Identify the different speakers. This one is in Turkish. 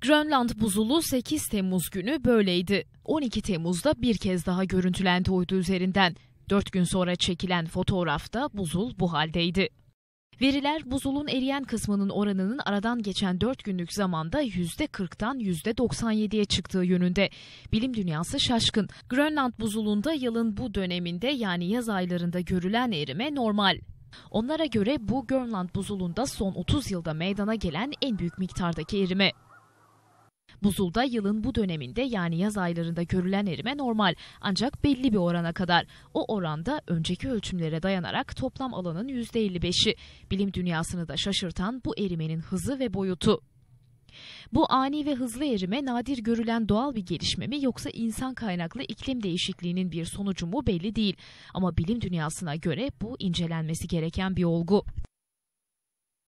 Speaker 1: Grönland buzulu 8 Temmuz günü böyleydi. 12 Temmuz'da bir kez daha görüntülendi uydu üzerinden. 4 gün sonra çekilen fotoğrafta buzul bu haldeydi. Veriler buzulun eriyen kısmının oranının aradan geçen 4 günlük zamanda %40'tan %97'ye çıktığı yönünde. Bilim dünyası şaşkın. Grönland buzulunda yılın bu döneminde yani yaz aylarında görülen erime normal. Onlara göre bu Grönland buzulunda son 30 yılda meydana gelen en büyük miktardaki erime. Buzulda yılın bu döneminde yani yaz aylarında görülen erime normal ancak belli bir orana kadar. O oranda önceki ölçümlere dayanarak toplam alanın %55'i. Bilim dünyasını da şaşırtan bu erimenin hızı ve boyutu. Bu ani ve hızlı erime nadir görülen doğal bir gelişme mi yoksa insan kaynaklı iklim değişikliğinin bir sonucu mu belli değil. Ama bilim dünyasına göre bu incelenmesi gereken bir olgu.